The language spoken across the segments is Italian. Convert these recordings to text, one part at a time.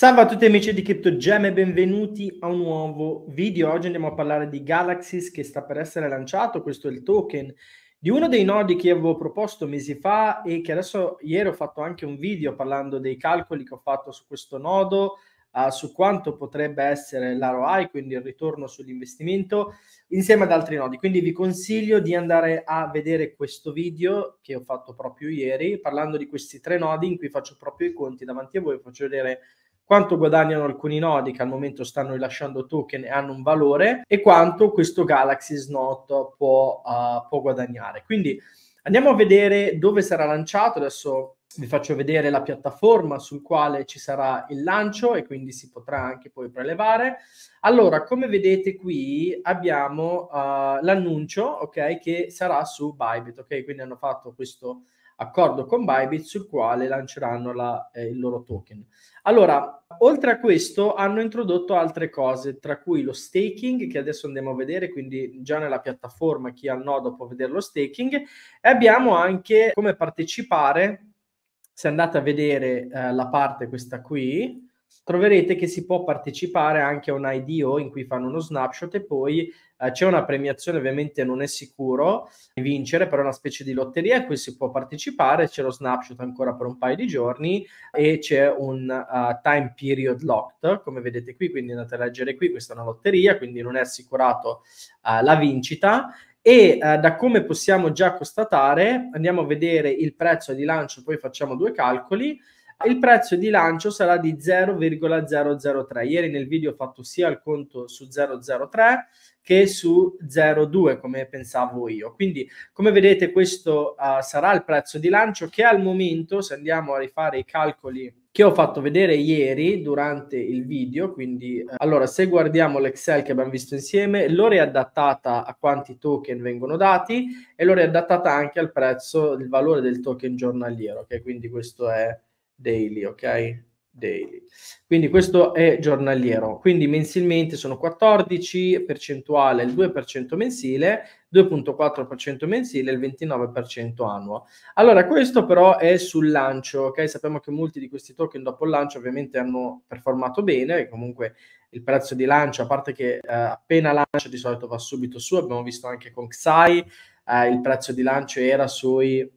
Salve a tutti amici di CryptoGem e benvenuti a un nuovo video. Oggi andiamo a parlare di Galaxy che sta per essere lanciato, questo è il token di uno dei nodi che avevo proposto mesi fa e che adesso ieri ho fatto anche un video parlando dei calcoli che ho fatto su questo nodo, uh, su quanto potrebbe essere la quindi il ritorno sull'investimento, insieme ad altri nodi. Quindi vi consiglio di andare a vedere questo video che ho fatto proprio ieri, parlando di questi tre nodi in cui faccio proprio i conti davanti a voi, faccio vedere quanto guadagnano alcuni nodi che al momento stanno rilasciando token e hanno un valore e quanto questo Galaxy Snot può, uh, può guadagnare. Quindi andiamo a vedere dove sarà lanciato. Adesso vi faccio vedere la piattaforma sul quale ci sarà il lancio e quindi si potrà anche poi prelevare. Allora, come vedete qui abbiamo uh, l'annuncio, ok, che sarà su Bybit, ok? Quindi hanno fatto questo accordo con Bybit sul quale lanceranno la, eh, il loro token. Allora, oltre a questo hanno introdotto altre cose, tra cui lo staking, che adesso andiamo a vedere, quindi già nella piattaforma chi ha il nodo può vedere lo staking, e abbiamo anche come partecipare, se andate a vedere eh, la parte questa qui, troverete che si può partecipare anche a un IDO in cui fanno uno snapshot e poi eh, c'è una premiazione, ovviamente non è sicuro di vincere, però è una specie di lotteria in cui si può partecipare, c'è lo snapshot ancora per un paio di giorni e c'è un uh, time period locked, come vedete qui, quindi andate a leggere qui, questa è una lotteria, quindi non è assicurato uh, la vincita e eh, da come possiamo già constatare, andiamo a vedere il prezzo di lancio, poi facciamo due calcoli il prezzo di lancio sarà di 0,003. Ieri nel video ho fatto sia il conto su 003 che su 0,2 come pensavo io. Quindi come vedete questo uh, sarà il prezzo di lancio che al momento, se andiamo a rifare i calcoli che ho fatto vedere ieri durante il video, quindi uh, allora se guardiamo l'Excel che abbiamo visto insieme, l'ho riadattata a quanti token vengono dati e l'ho riadattata anche al prezzo, il valore del token giornaliero, che okay? quindi questo è daily, ok? Daily. Quindi questo è giornaliero, quindi mensilmente sono 14 percentuale, il 2% mensile, 2.4% mensile, il 29% annuo. Allora, questo però è sul lancio, ok? Sappiamo che molti di questi token dopo il lancio ovviamente hanno performato bene, comunque il prezzo di lancio, a parte che eh, appena lancia di solito va subito su, abbiamo visto anche con Xai, eh, il prezzo di lancio era sui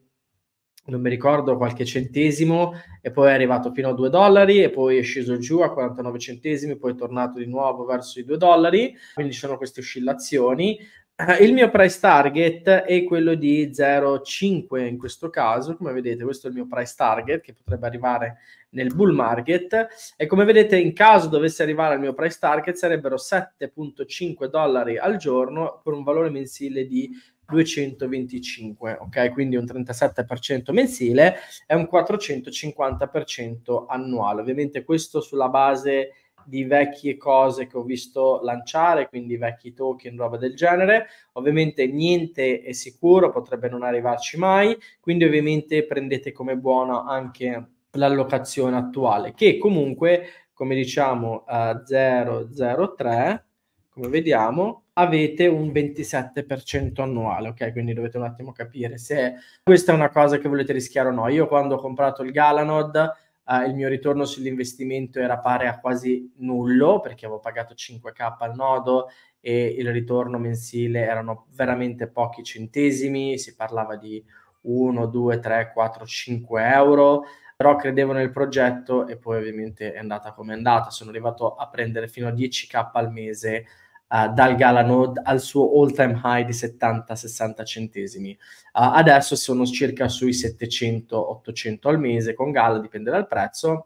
non mi ricordo, qualche centesimo, e poi è arrivato fino a 2 dollari, e poi è sceso giù a 49 centesimi, poi è tornato di nuovo verso i 2 dollari, quindi ci sono queste oscillazioni. Eh, il mio price target è quello di 0,5 in questo caso, come vedete questo è il mio price target che potrebbe arrivare nel bull market e come vedete in caso dovesse arrivare al mio price target sarebbero 7,5 dollari al giorno per un valore mensile di 225, ok? Quindi un 37% mensile e un 450% annuale. Ovviamente questo sulla base di vecchie cose che ho visto lanciare, quindi vecchi token, roba del genere. Ovviamente niente è sicuro, potrebbe non arrivarci mai, quindi ovviamente prendete come buono anche l'allocazione attuale, che comunque, come diciamo, a eh, 003, come vediamo, avete un 27% annuale, ok? Quindi dovete un attimo capire se questa è una cosa che volete rischiare o no. Io quando ho comprato il Galanod, eh, il mio ritorno sull'investimento era pari a quasi nullo, perché avevo pagato 5k al nodo e il ritorno mensile erano veramente pochi centesimi, si parlava di 1, 2, 3, 4, 5 euro però credevo nel progetto e poi ovviamente è andata come è andata, sono arrivato a prendere fino a 10k al mese eh, dal Galanode al suo all time high di 70-60 centesimi. Uh, adesso sono circa sui 700-800 al mese con Gala, dipende dal prezzo.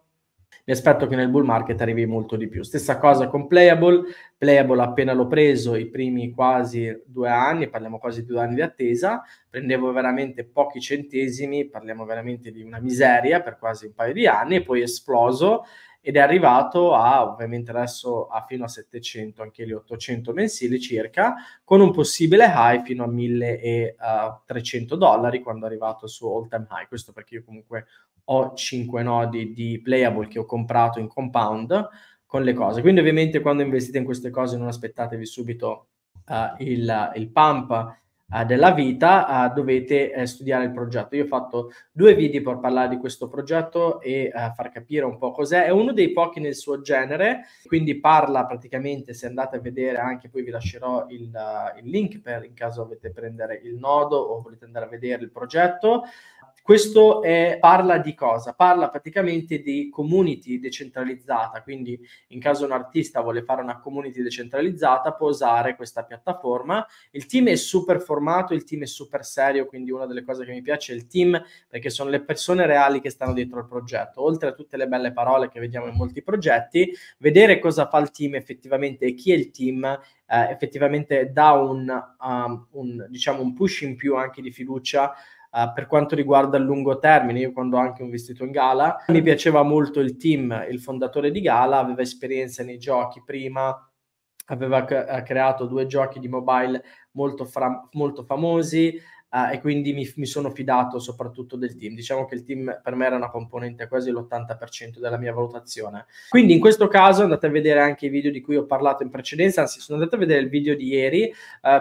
Mi aspetto che nel bull market arrivi molto di più. Stessa cosa con Playable. Playable appena l'ho preso, i primi quasi due anni, parliamo quasi di due anni di attesa, prendevo veramente pochi centesimi, parliamo veramente di una miseria per quasi un paio di anni, e poi esploso ed è arrivato a ovviamente adesso a fino a 700, anche lì 800 mensili circa, con un possibile high fino a 1300 eh, dollari quando è arrivato su all time high. Questo perché io comunque ho 5 nodi di playable che ho comprato in compound con le cose. Quindi ovviamente quando investite in queste cose non aspettatevi subito uh, il, il pump eh, della vita eh, dovete eh, studiare il progetto. Io ho fatto due video per parlare di questo progetto e far capire un po' cos'è. È uno dei pochi nel suo genere, quindi parla praticamente, se andate a vedere anche, poi vi lascerò il, il link per in caso volete prendere il nodo o volete andare a vedere il progetto. Questo è, parla di cosa? Parla praticamente di community decentralizzata, quindi in caso un artista vuole fare una community decentralizzata può usare questa piattaforma. Il team è super formato, il team è super serio, quindi una delle cose che mi piace è il team perché sono le persone reali che stanno dietro al progetto. Oltre a tutte le belle parole che vediamo in molti progetti, vedere cosa fa il team effettivamente e chi è il team eh, effettivamente dà un, um, un, diciamo, un push in più anche di fiducia eh, per quanto riguarda il lungo termine, io quando ho anche investito in Gala, mi piaceva molto il team, il fondatore di Gala aveva esperienza nei giochi prima, aveva eh, creato due giochi di mobile molto, fra- molto famosi, eh, e quindi mi, mi, sono fidato soprattutto del team. Diciamo che il team per me era una componente quasi l'80% della mia valutazione. Quindi in questo caso andate a vedere anche i video di cui ho parlato in precedenza, anzi sono andato a vedere il video di ieri, eh,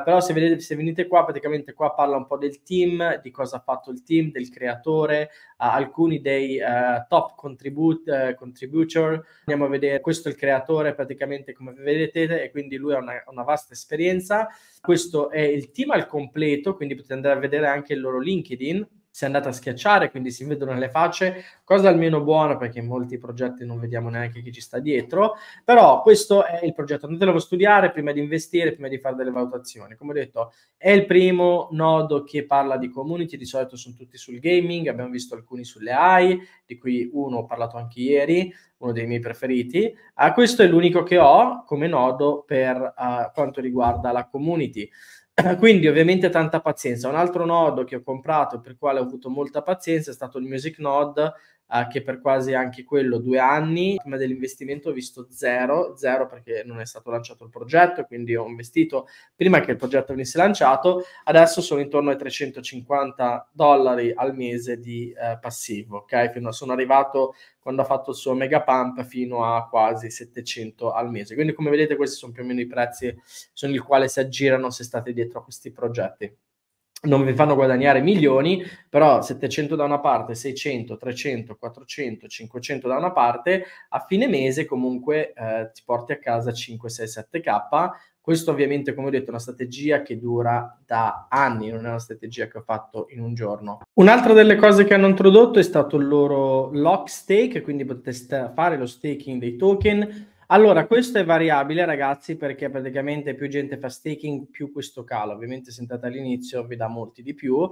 però se, vedete, se venite qua praticamente qua parla un po' del team, di cosa ha fatto il team, del creatore, eh, alcuni dei eh, top contribut- eh, contributor. Andiamo a vedere, questo è il creatore praticamente come vedete e quindi lui ha una, una vasta esperienza. Questo è il team al completo, quindi potete andare a vedere vedere anche il loro LinkedIn, se andate a schiacciare, quindi si vedono le facce, cosa almeno buona perché in molti progetti non vediamo neanche chi ci sta dietro, però questo è il progetto, andatelo a studiare prima di investire, prima di fare delle valutazioni. Come ho detto, è il primo nodo che parla di community, di solito sono tutti sul gaming, abbiamo visto alcuni sulle AI, di cui uno ho parlato anche ieri, uno dei miei preferiti. Ah, questo è l'unico che ho come nodo per uh, quanto riguarda la community. Quindi ovviamente tanta pazienza. Un altro nodo che ho comprato per il quale ho avuto molta pazienza è stato il Music Node Ah, che per quasi anche quello due anni, prima dell'investimento ho visto zero, zero perché non è stato lanciato il progetto, quindi ho investito prima che il progetto venisse lanciato, adesso sono intorno ai 350 dollari al mese di eh, passivo, ok? Fino a, sono arrivato quando ha fatto il suo mega pump fino a quasi 700 al mese. Quindi come vedete questi sono più o meno i prezzi su il quale si aggirano se state dietro a questi progetti non vi fanno guadagnare milioni, però 700 da una parte, 600, 300, 400, 500 da una parte, a fine mese comunque eh, ti porti a casa 5, 6, 7k. Questo ovviamente, come ho detto, è una strategia che dura da anni, non è una strategia che ho fatto in un giorno. Un'altra delle cose che hanno introdotto è stato il loro lock stake, quindi potete sta- fare lo staking dei token allora, questo è variabile, ragazzi, perché praticamente più gente fa staking, più questo calo. Ovviamente sentate all'inizio vi dà molti di più.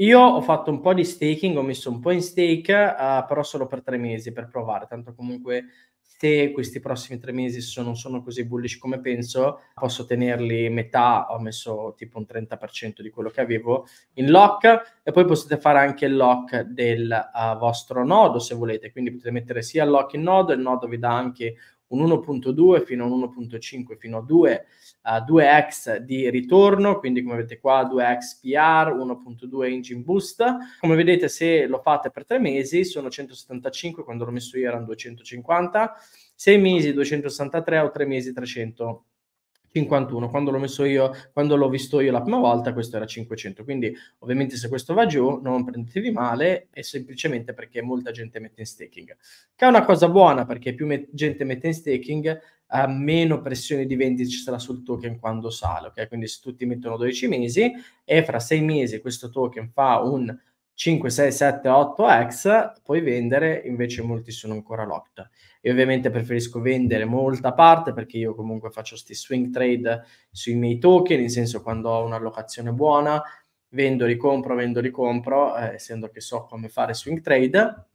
Io ho fatto un po' di staking, ho messo un po' in stake, uh, però solo per tre mesi per provare. Tanto comunque se questi prossimi tre mesi sono, sono così bullish come penso, posso tenerli metà, ho messo tipo un 30% di quello che avevo in lock e poi potete fare anche il lock del uh, vostro nodo se volete, quindi potete mettere sia il lock in nodo, il nodo vi dà anche un 1.2 fino a un 1.5 fino a 2, uh, 2x di ritorno, quindi come vedete qua 2x PR, 1.2 engine boost. Come vedete se lo fate per tre mesi sono 175, quando l'ho messo io erano 250, sei mesi 263 o tre mesi 300. 51, quando l'ho messo io, quando l'ho visto io la prima volta, questo era 500. Quindi, ovviamente, se questo va giù, non prendetevi male, è semplicemente perché molta gente mette in staking. Che è una cosa buona perché più me- gente mette in staking, eh, meno pressione di vendita ci sarà sul token quando sale. Ok, quindi se tutti mettono 12 mesi e fra 6 mesi questo token fa un 5, 6, 7, 8x, puoi vendere, invece molti sono ancora locked. Io ovviamente preferisco vendere molta parte perché io comunque faccio questi swing trade sui miei token, nel senso quando ho una locazione buona, vendo, ricompro, vendo, ricompro, eh, essendo che so come fare swing trade,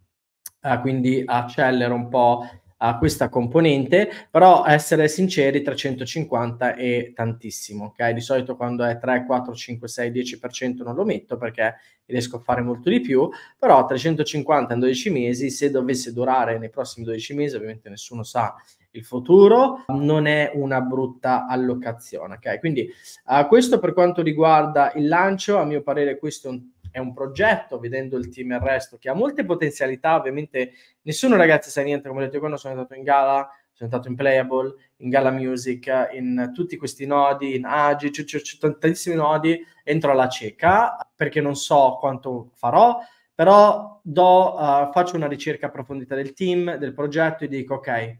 eh, quindi accelero un po' a questa componente, però essere sinceri 350 è tantissimo, ok? Di solito quando è 3, 4, 5, 6, 10% non lo metto perché riesco a fare molto di più, però 350 in 12 mesi, se dovesse durare nei prossimi 12 mesi, ovviamente nessuno sa il futuro, non è una brutta allocazione, ok? Quindi uh, questo per quanto riguarda il lancio, a mio parere questo è un è un progetto, vedendo il team e il resto, che ha molte potenzialità, ovviamente nessuno ragazzi sa niente, come ho detto quando sono andato in gala, sono andato in Playable, in Gala Music, in tutti questi nodi, in Agi, c'è, c'è, c'è tantissimi nodi, entro alla cieca perché non so quanto farò, però do, uh, faccio una ricerca approfondita del team, del progetto e dico ok,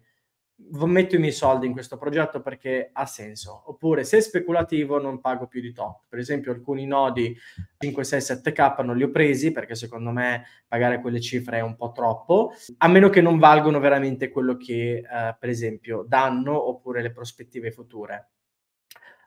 metto i miei soldi in questo progetto perché ha senso. Oppure se è speculativo non pago più di top. Per esempio alcuni nodi 5, 6, 7k non li ho presi perché secondo me pagare quelle cifre è un po' troppo, a meno che non valgono veramente quello che eh, per esempio danno oppure le prospettive future.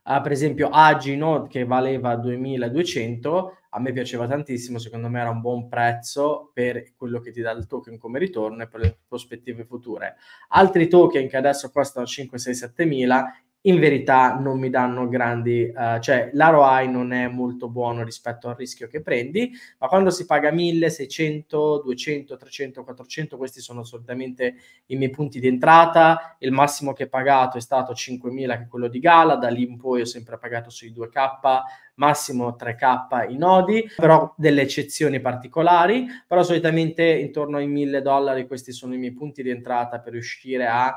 Uh, per esempio Agino che valeva 2200, a me piaceva tantissimo, secondo me era un buon prezzo per quello che ti dà il token come ritorno e per le prospettive future. Altri token che adesso costano 5, 6, 7 mila in verità non mi danno grandi, uh, cioè l'ROI non è molto buono rispetto al rischio che prendi, ma quando si paga 1600, 200, 300, 400, questi sono assolutamente i miei punti di entrata, il massimo che ho pagato è stato 5000 che è quello di Gala, da lì in poi ho sempre pagato sui 2k, massimo 3k i nodi, però delle eccezioni particolari, però solitamente intorno ai 1000 dollari questi sono i miei punti di entrata per riuscire a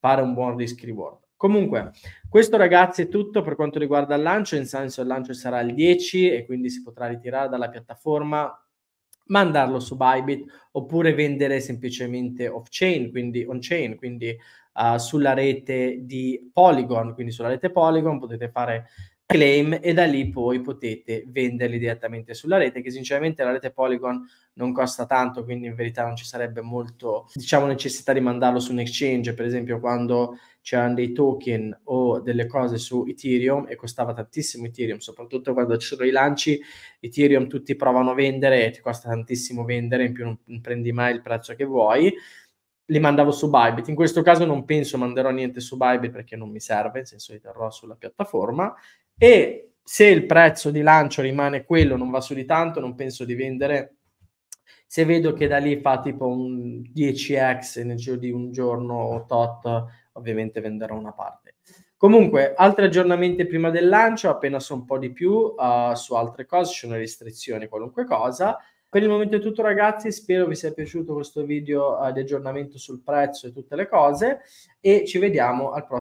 fare un buon risk reward. Comunque, questo ragazzi è tutto per quanto riguarda il lancio, in senso il lancio sarà il 10 e quindi si potrà ritirare dalla piattaforma, mandarlo su Bybit oppure vendere semplicemente off-chain, quindi on-chain, quindi uh, sulla rete di Polygon, quindi sulla rete Polygon potete fare claim e da lì poi potete venderli direttamente sulla rete che sinceramente la rete Polygon non costa tanto quindi in verità non ci sarebbe molto diciamo necessità di mandarlo su un exchange per esempio quando c'erano dei token o delle cose su Ethereum e costava tantissimo Ethereum soprattutto quando ci sono i lanci Ethereum tutti provano a vendere e ti costa tantissimo vendere in più non prendi mai il prezzo che vuoi li mandavo su Bybit. In questo caso non penso manderò niente su Bybit perché non mi serve, nel senso li terrò sulla piattaforma e se il prezzo di lancio rimane quello, non va su di tanto, non penso di vendere. Se vedo che da lì fa tipo un 10x nel giro di un giorno tot, ovviamente venderò una parte. Comunque, altri aggiornamenti prima del lancio, appena so un po' di più uh, su altre cose, ci sono restrizioni, qualunque cosa. Per il momento è tutto ragazzi, spero vi sia piaciuto questo video uh, di aggiornamento sul prezzo e tutte le cose e ci vediamo al prossimo.